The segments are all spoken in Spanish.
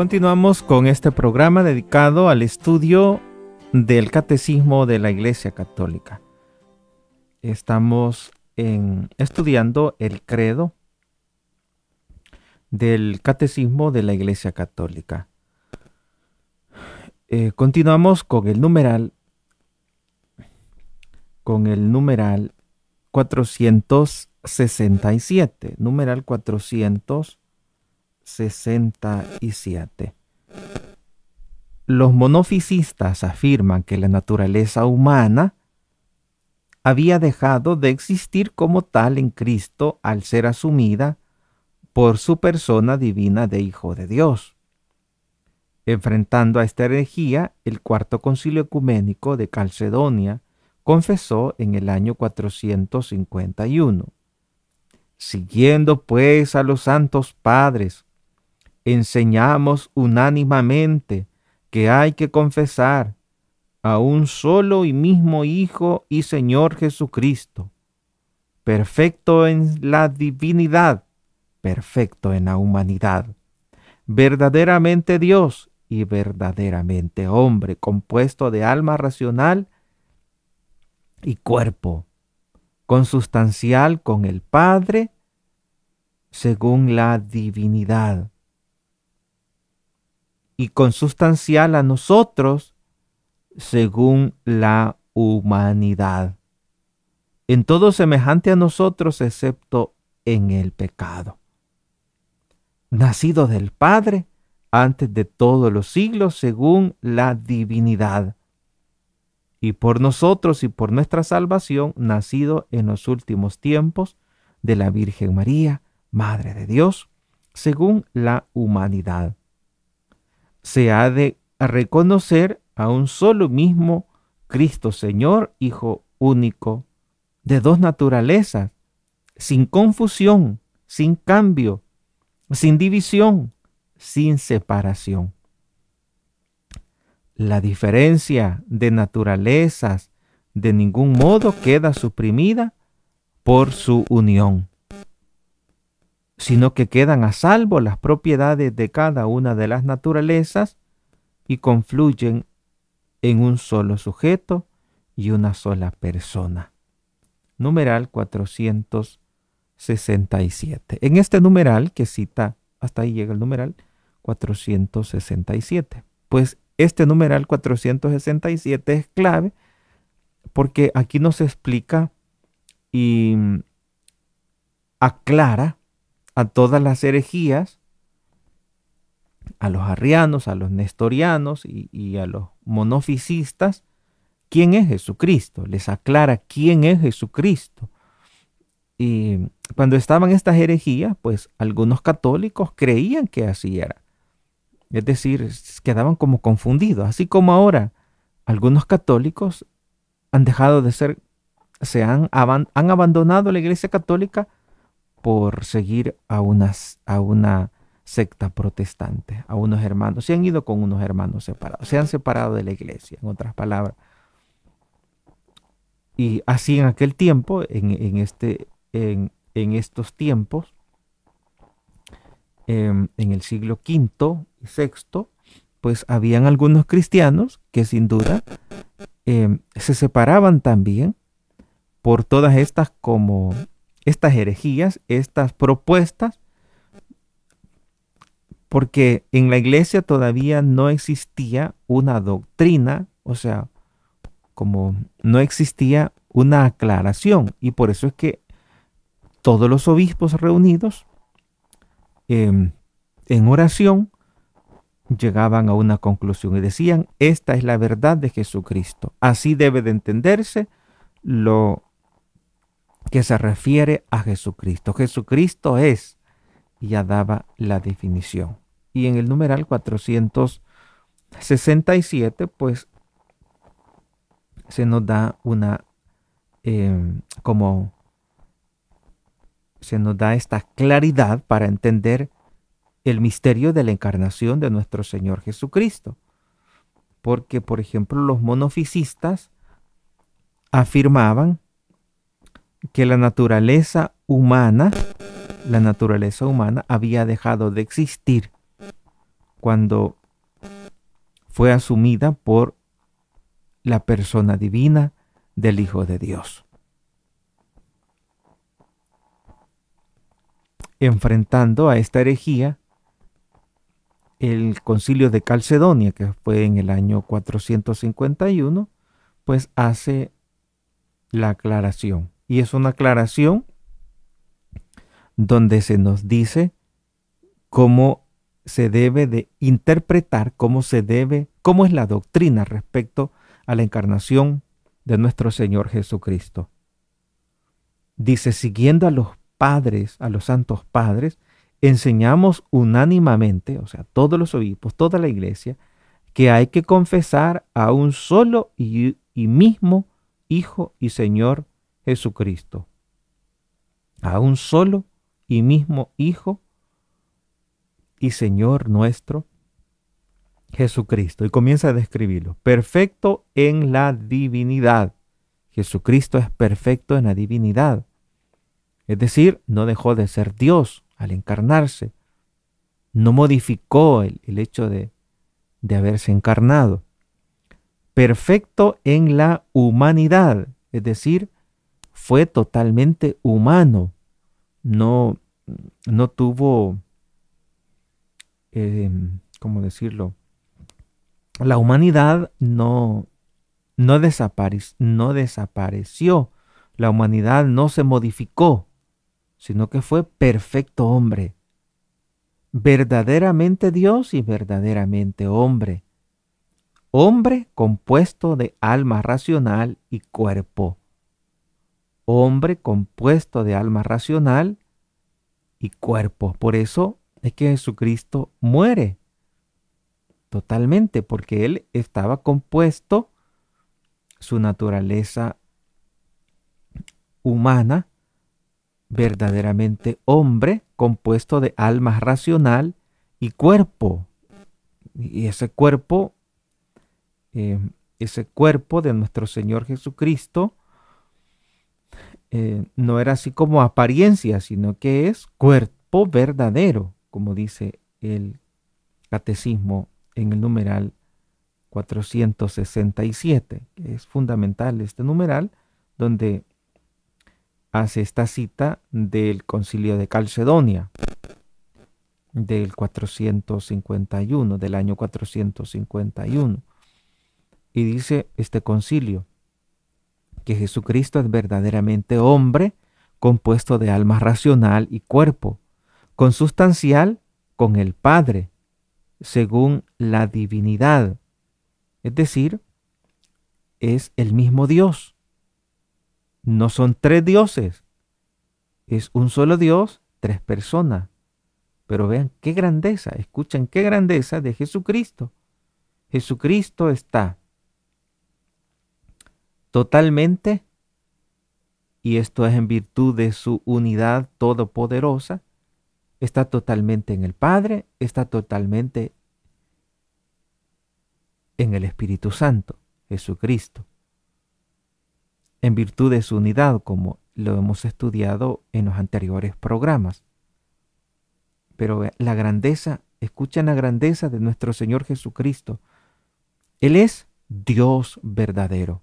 Continuamos con este programa dedicado al estudio del catecismo de la Iglesia Católica. Estamos estudiando el credo del catecismo de la Iglesia Católica. Eh, continuamos con el numeral con el numeral 467, numeral 467. 67. Los monofisistas afirman que la naturaleza humana había dejado de existir como tal en Cristo al ser asumida por su persona divina de Hijo de Dios. Enfrentando a esta herejía, el cuarto concilio ecuménico de Calcedonia confesó en el año 451. Siguiendo pues a los santos padres, enseñamos unánimamente que hay que confesar a un solo y mismo Hijo y Señor Jesucristo, perfecto en la divinidad, perfecto en la humanidad, verdaderamente Dios y verdaderamente hombre, compuesto de alma racional y cuerpo, consustancial con el Padre, según la divinidad y consustancial a nosotros según la humanidad. En todo semejante a nosotros excepto en el pecado. Nacido del Padre antes de todos los siglos según la divinidad. Y por nosotros y por nuestra salvación, nacido en los últimos tiempos de la Virgen María, Madre de Dios, según la humanidad se ha de reconocer a un solo mismo Cristo Señor, Hijo único, de dos naturalezas, sin confusión, sin cambio, sin división, sin separación. La diferencia de naturalezas de ningún modo queda suprimida por su unión sino que quedan a salvo las propiedades de cada una de las naturalezas y confluyen en un solo sujeto y una sola persona. Numeral 467. En este numeral que cita, hasta ahí llega el numeral 467. Pues este numeral 467 es clave porque aquí nos explica y mm, aclara a todas las herejías, a los arrianos, a los nestorianos y, a los monofisistas, quién es Jesucristo, les aclara quién es Jesucristo. Y cuando estaban estas herejías, pues algunos católicos creían que así era. Es decir, quedaban como confundidos, así como ahora algunos católicos han dejado de ser, se han abandonado la iglesia católica por seguir a, a una secta protestante, a unos hermanos. Se han ido con unos hermanos separados, se han separado de la iglesia, en otras palabras. Y así en aquel tiempo, en, este, en, estos tiempos, em, en el siglo V y VI, pues habían algunos cristianos que sin duda em, se separaban también por todas estas como estas herejías, estas propuestas, porque en la iglesia todavía no existía una doctrina, o sea, como no existía una aclaración, y por eso es que todos los obispos reunidos em, en oración llegaban a una conclusión y decían, esta es la verdad de Jesucristo, así debe de entenderse lo que se refiere a Jesucristo. Jesucristo es, ya daba la definición. Y en el numeral 467, pues se nos da una, em, como, se nos da esta claridad para entender el misterio de la encarnación de nuestro Señor Jesucristo. Porque, por ejemplo, los monofisistas afirmaban que la naturaleza humana, la naturaleza humana había dejado de existir cuando fue asumida por la persona divina del Hijo de Dios. Enfrentando a esta herejía, el concilio de Calcedonia, que fue en el año 451, pues hace la aclaración y es una aclaración donde se nos dice cómo se debe de interpretar, cómo se debe, cómo es la doctrina respecto a la encarnación de nuestro Señor Jesucristo. Dice, siguiendo a los padres, a los santos padres, enseñamos unánimamente, o sea, todos los obispos, toda la iglesia, que hay que confesar a un solo y, y mismo Hijo y Señor Jesucristo, a un solo y mismo Hijo y Señor nuestro, Jesucristo. Y comienza a describirlo. Perfecto en la divinidad. Jesucristo es perfecto en la divinidad. Es decir, no dejó de ser Dios al encarnarse. No modificó el, hecho de, de haberse encarnado. Perfecto en la humanidad. Es decir, fue totalmente humano. No, no tuvo, em, ¿cómo decirlo? La humanidad no, no, no desapareció. La humanidad no se modificó, sino que fue perfecto hombre. Verdaderamente Dios y verdaderamente hombre hombre compuesto de alma racional y cuerpo hombre compuesto de alma racional y cuerpo. Por eso es que Jesucristo muere totalmente, porque él estaba compuesto, su naturaleza humana, verdaderamente hombre, compuesto de alma racional y cuerpo. Y ese cuerpo, eh, ese cuerpo de nuestro Señor Jesucristo, eh, no era así como apariencia, sino que es cuerpo verdadero, como dice el catecismo en el numeral 467, que es fundamental este numeral, donde hace esta cita del concilio de Calcedonia del 451, del año 451. Y dice este concilio, que Jesucristo es verdaderamente hombre, compuesto de alma racional y cuerpo, consustancial con el Padre, según la divinidad. Es decir, es el mismo Dios. No son tres dioses, es un solo Dios, tres personas. Pero vean qué grandeza, escuchen qué grandeza de Jesucristo. Jesucristo está totalmente, y esto es en virtud de su unidad todopoderosa, está totalmente en el Padre, está totalmente en el Espíritu Santo, Jesucristo, en virtud de su unidad, como lo hemos estudiado en los anteriores programas. Pero la grandeza, escuchan la grandeza de nuestro Señor Jesucristo. Él es Dios verdadero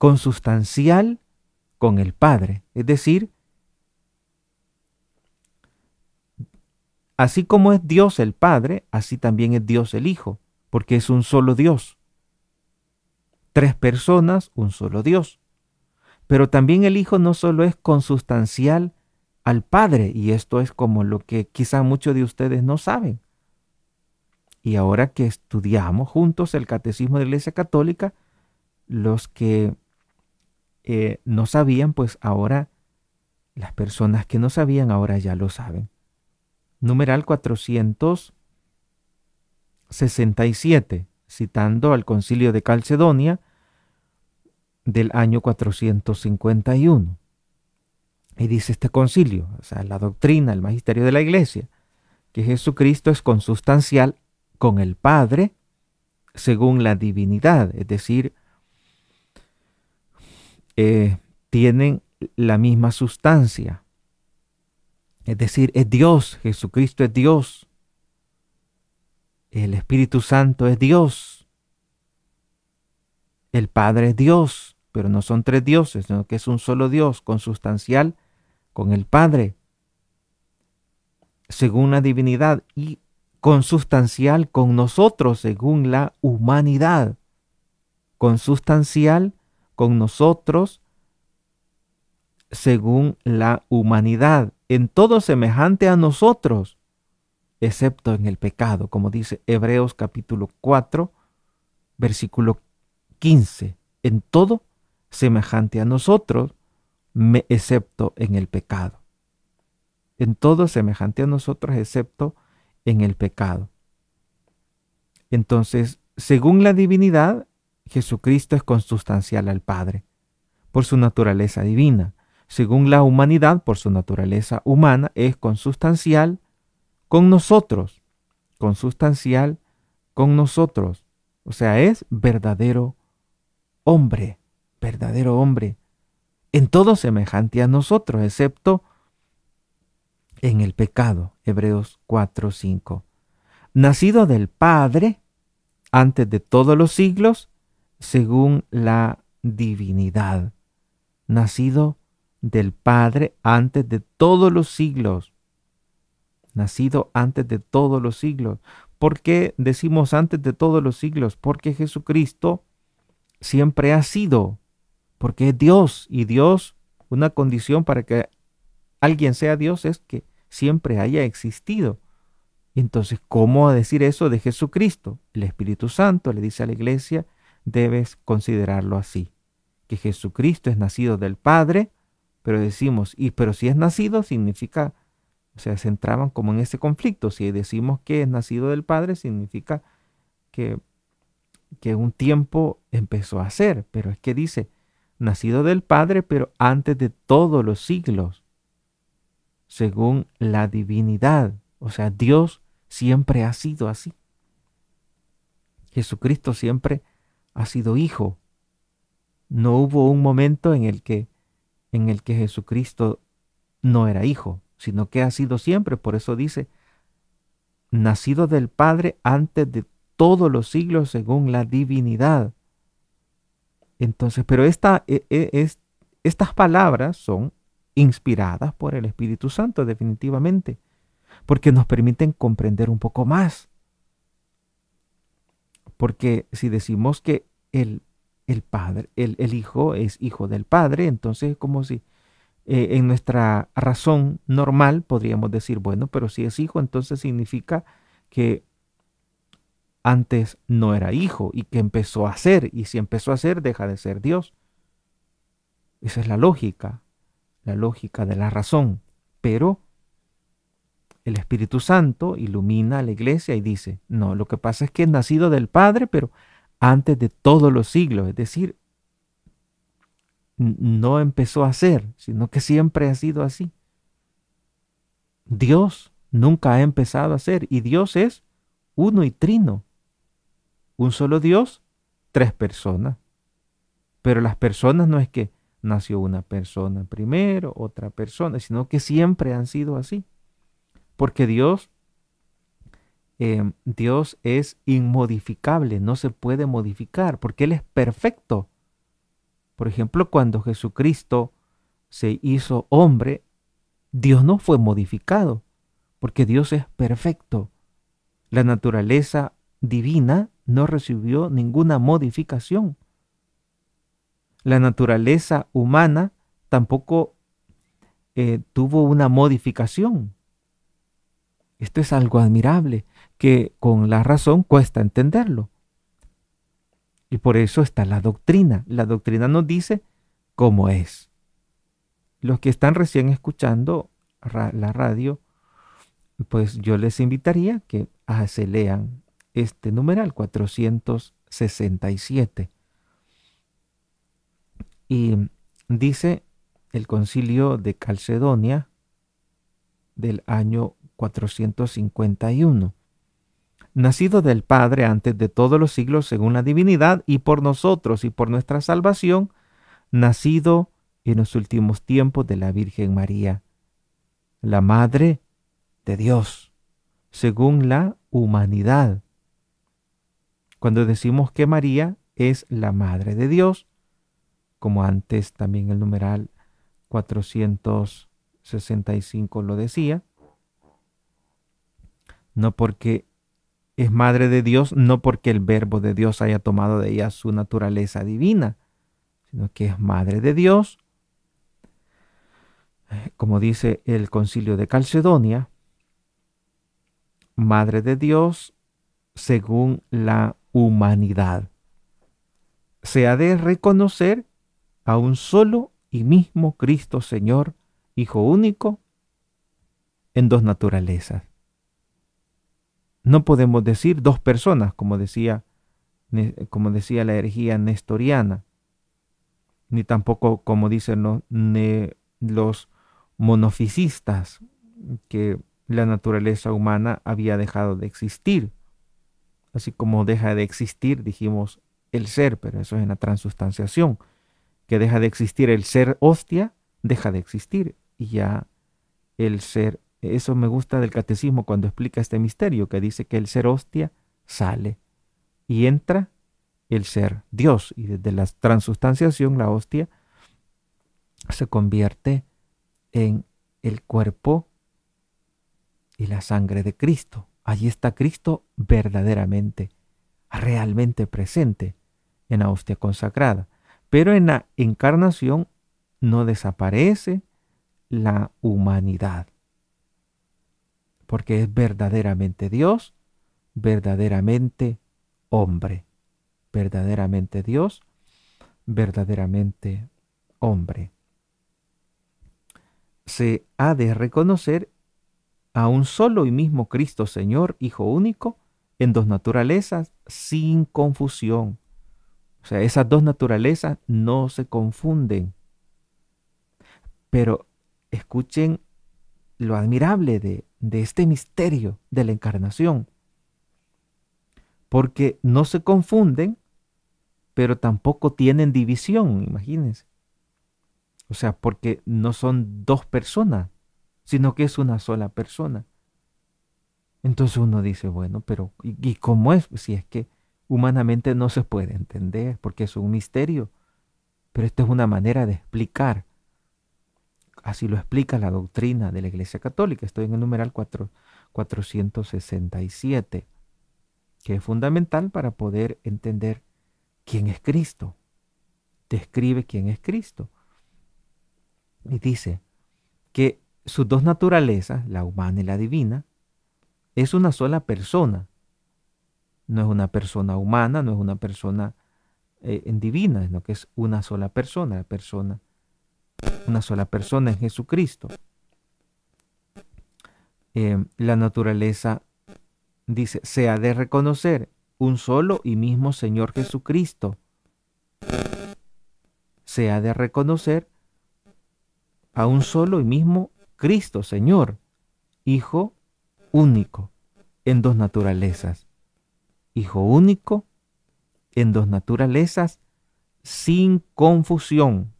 consustancial con el Padre. Es decir, así como es Dios el Padre, así también es Dios el Hijo, porque es un solo Dios. Tres personas, un solo Dios. Pero también el Hijo no solo es consustancial al Padre, y esto es como lo que quizá muchos de ustedes no saben. Y ahora que estudiamos juntos el Catecismo de la Iglesia Católica, los que eh, no sabían, pues ahora las personas que no sabían ahora ya lo saben. Numeral 467, citando al concilio de Calcedonia del año 451. Y dice este concilio, o sea, la doctrina, el magisterio de la iglesia, que Jesucristo es consustancial con el Padre según la divinidad, es decir, eh, tienen la misma sustancia. Es decir, es Dios, Jesucristo es Dios. El Espíritu Santo es Dios. El Padre es Dios, pero no son tres dioses, sino que es un solo Dios, consustancial con el Padre, según la divinidad, y consustancial con nosotros, según la humanidad. Consustancial con nosotros según la humanidad, en todo semejante a nosotros, excepto en el pecado, como dice Hebreos capítulo 4, versículo 15, en todo semejante a nosotros, me, excepto en el pecado. En todo semejante a nosotros, excepto en el pecado. Entonces, según la divinidad, Jesucristo es consustancial al Padre, por su naturaleza divina. Según la humanidad, por su naturaleza humana, es consustancial con nosotros, consustancial con nosotros. O sea, es verdadero hombre, verdadero hombre, en todo semejante a nosotros, excepto en el pecado. Hebreos 4, 5. Nacido del Padre, antes de todos los siglos, según la divinidad, nacido del Padre antes de todos los siglos, nacido antes de todos los siglos. ¿Por qué decimos antes de todos los siglos? Porque Jesucristo siempre ha sido, porque es Dios y Dios, una condición para que alguien sea Dios es que siempre haya existido. Entonces, ¿cómo decir eso de Jesucristo? El Espíritu Santo le dice a la iglesia, debes considerarlo así, que Jesucristo es nacido del Padre, pero decimos, y pero si es nacido significa, o sea, se entraban como en ese conflicto, si decimos que es nacido del Padre significa que que un tiempo empezó a ser pero es que dice, nacido del Padre, pero antes de todos los siglos, según la divinidad. O sea, Dios siempre ha sido así. Jesucristo siempre ha sido hijo. No hubo un momento en el que en el que Jesucristo no era hijo, sino que ha sido siempre, por eso dice, nacido del Padre antes de todos los siglos según la divinidad. Entonces, pero esta, e, e, estas palabras son inspiradas por el Espíritu Santo, definitivamente, porque nos permiten comprender un poco más porque si decimos que el, el Padre, el, el, Hijo es hijo del Padre, entonces es como si eh, en nuestra razón normal podríamos decir, bueno, pero si es hijo, entonces significa que antes no era hijo y que empezó a ser, y si empezó a ser, deja de ser Dios. Esa es la lógica, la lógica de la razón. Pero el Espíritu Santo ilumina a la iglesia y dice, no, lo que pasa es que es nacido del Padre, pero antes de todos los siglos, es decir, no empezó a ser, sino que siempre ha sido así. Dios nunca ha empezado a ser y Dios es uno y trino. Un solo Dios, tres personas. Pero las personas no es que nació una persona primero, otra persona, sino que siempre han sido así. Porque Dios, em, Dios es inmodificable, no se puede modificar, porque Él es perfecto. Por ejemplo, cuando Jesucristo se hizo hombre, Dios no fue modificado, porque Dios es perfecto. La naturaleza divina no recibió ninguna modificación. La naturaleza humana tampoco eh, tuvo una modificación. Esto es algo admirable que con la razón cuesta entenderlo. Y por eso está la doctrina. La doctrina nos dice cómo es. Los que están recién escuchando la radio, pues yo les invitaría que ah, se lean este numeral 467. Y dice el concilio de Calcedonia del año 451. Nacido del Padre antes de todos los siglos según la divinidad y por nosotros y por nuestra salvación, nacido en los últimos tiempos de la Virgen María, la Madre de Dios, según la humanidad. Cuando decimos que María es la Madre de Dios, como antes también el numeral 465 lo decía, no porque es madre de Dios, no porque el verbo de Dios haya tomado de ella su naturaleza divina, sino que es madre de Dios. Como dice el concilio de Calcedonia, madre de Dios según la humanidad. Se ha de reconocer a un solo y mismo Cristo Señor, Hijo único, en dos naturalezas no podemos decir dos personas, como decía, como decía la herejía nestoriana, ni tampoco como dicen los, monofisistas, que la naturaleza humana había dejado de existir. Así como deja de existir, dijimos, el ser, pero eso es en la transustanciación, que deja de existir el ser hostia, deja de existir y ya el ser eso me gusta del catecismo cuando explica este misterio que dice que el ser hostia sale y entra el ser Dios. Y desde la transustanciación la hostia se convierte en el cuerpo y la sangre de Cristo. Allí está Cristo verdaderamente, realmente presente en la hostia consagrada. Pero en la encarnación no desaparece la humanidad porque es verdaderamente Dios, verdaderamente hombre, verdaderamente Dios, verdaderamente hombre. Se ha de reconocer a un solo y mismo Cristo Señor, Hijo único, en dos naturalezas sin confusión. O sea, esas dos naturalezas no se confunden. Pero escuchen lo admirable de, de este misterio de la encarnación. Porque no se confunden, pero tampoco tienen división, imagínense. O sea, porque no son dos personas, sino que es una sola persona. Entonces uno dice, bueno, pero ¿y, y cómo es? Pues si es que humanamente no se puede entender, porque es un misterio. Pero esta es una manera de explicar Así lo explica la doctrina de la Iglesia Católica. Estoy en el numeral 467, que es fundamental para poder entender quién es Cristo. Describe quién es Cristo. Y dice que sus dos naturalezas, la humana y la divina, es una sola persona. No es una persona humana, no es una persona eh, divina, sino que es una sola persona, la persona una sola persona en Jesucristo. Eh, la naturaleza dice, se ha de reconocer un solo y mismo Señor Jesucristo. Se ha de reconocer a un solo y mismo Cristo, Señor, Hijo único en dos naturalezas. Hijo único en dos naturalezas sin confusión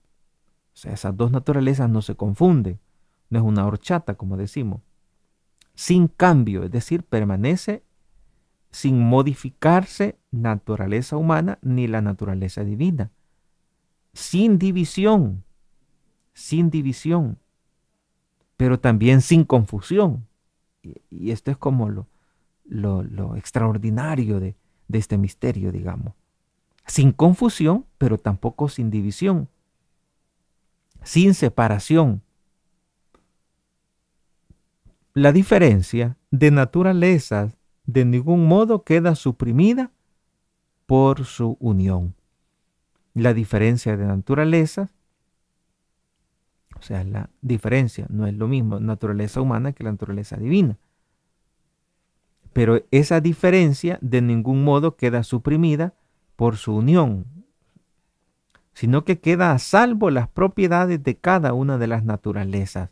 sea, esas dos naturalezas no se confunden. No es una horchata, como decimos. Sin cambio, es decir, permanece sin modificarse naturaleza humana ni la naturaleza divina. Sin división, sin división, pero también sin confusión. Y, esto es como lo, lo, extraordinario de, de este misterio, digamos. Sin confusión, pero tampoco sin división sin separación. La diferencia de naturaleza de ningún modo queda suprimida por su unión. La diferencia de naturaleza o sea, la diferencia no es lo mismo naturaleza humana que la naturaleza divina. Pero esa diferencia de ningún modo queda suprimida por su unión, sino que queda a salvo las propiedades de cada una de las naturalezas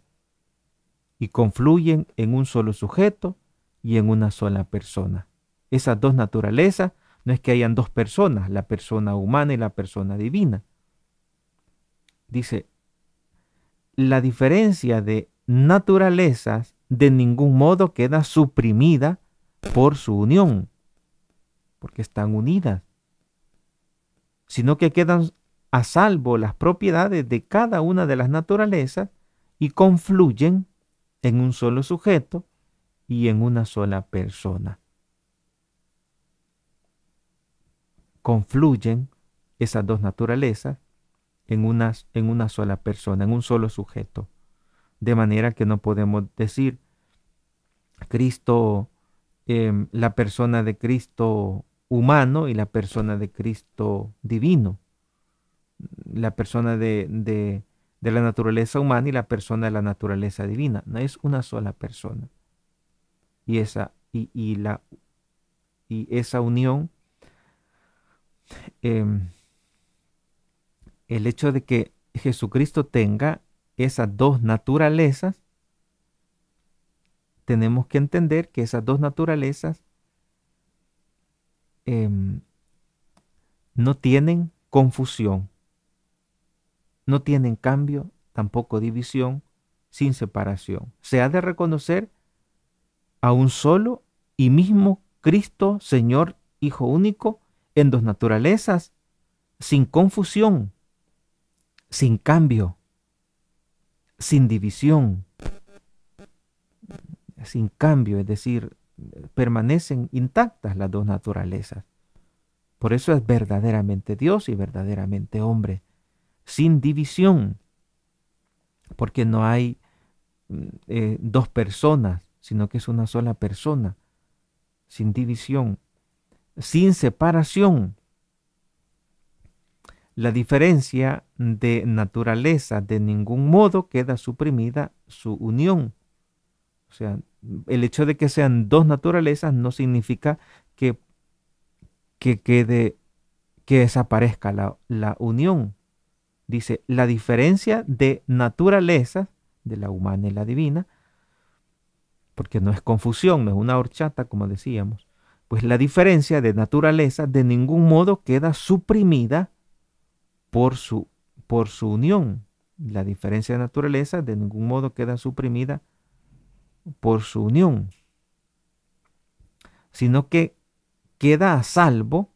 y confluyen en un solo sujeto y en una sola persona. Esas dos naturalezas no es que hayan dos personas, la persona humana y la persona divina. Dice, la diferencia de naturalezas de ningún modo queda suprimida por su unión, porque están unidas, sino que quedan a salvo las propiedades de cada una de las naturalezas y confluyen en un solo sujeto y en una sola persona. Confluyen esas dos naturalezas en una, en una sola persona, en un solo sujeto. De manera que no podemos decir Cristo, em, la persona de Cristo humano y la persona de Cristo divino la persona de, de, de la naturaleza humana y la persona de la naturaleza divina. No es una sola persona. Y esa, y, la, y esa unión, em, el hecho de que Jesucristo tenga esas dos naturalezas, tenemos que entender que esas dos naturalezas em, no tienen confusión. No tienen cambio, tampoco división, sin separación. Se ha de reconocer a un solo y mismo Cristo, Señor, Hijo único, en dos naturalezas, sin confusión, sin cambio, sin división, sin cambio, es decir, permanecen intactas las dos naturalezas. Por eso es verdaderamente Dios y verdaderamente hombre sin división, porque no hay mm, eh, dos personas, sino que es una sola persona, sin división, sin separación. La diferencia de naturaleza de ningún modo queda suprimida su unión. O sea, el hecho de que sean dos naturalezas no significa que, que quede que desaparezca la unión. Dice, la diferencia de naturaleza de la humana y la divina, porque no es confusión, no es una horchata como decíamos, pues la diferencia de naturaleza de ningún modo queda suprimida por su, por su unión. La diferencia de naturaleza de ningún modo queda suprimida por su unión, sino que queda a salvo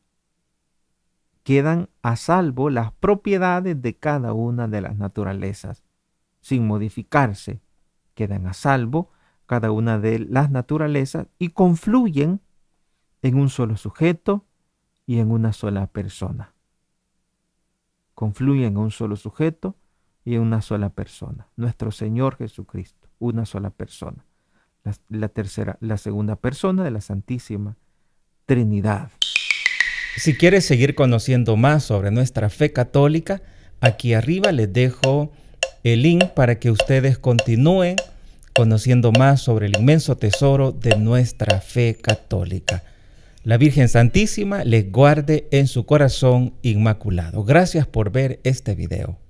quedan a salvo las propiedades de cada una de las naturalezas. Sin modificarse, quedan a salvo cada una de las naturalezas y confluyen en un solo sujeto y en una sola persona. Confluyen en un solo sujeto y en una sola persona. Nuestro Señor Jesucristo, una sola persona. La, tercera, la segunda persona de la Santísima Trinidad. Si quieres seguir conociendo más sobre nuestra fe católica, aquí arriba les dejo el link para que ustedes continúen conociendo más sobre el inmenso tesoro de nuestra fe católica. La Virgen Santísima les guarde en su corazón inmaculado. Gracias por ver este video.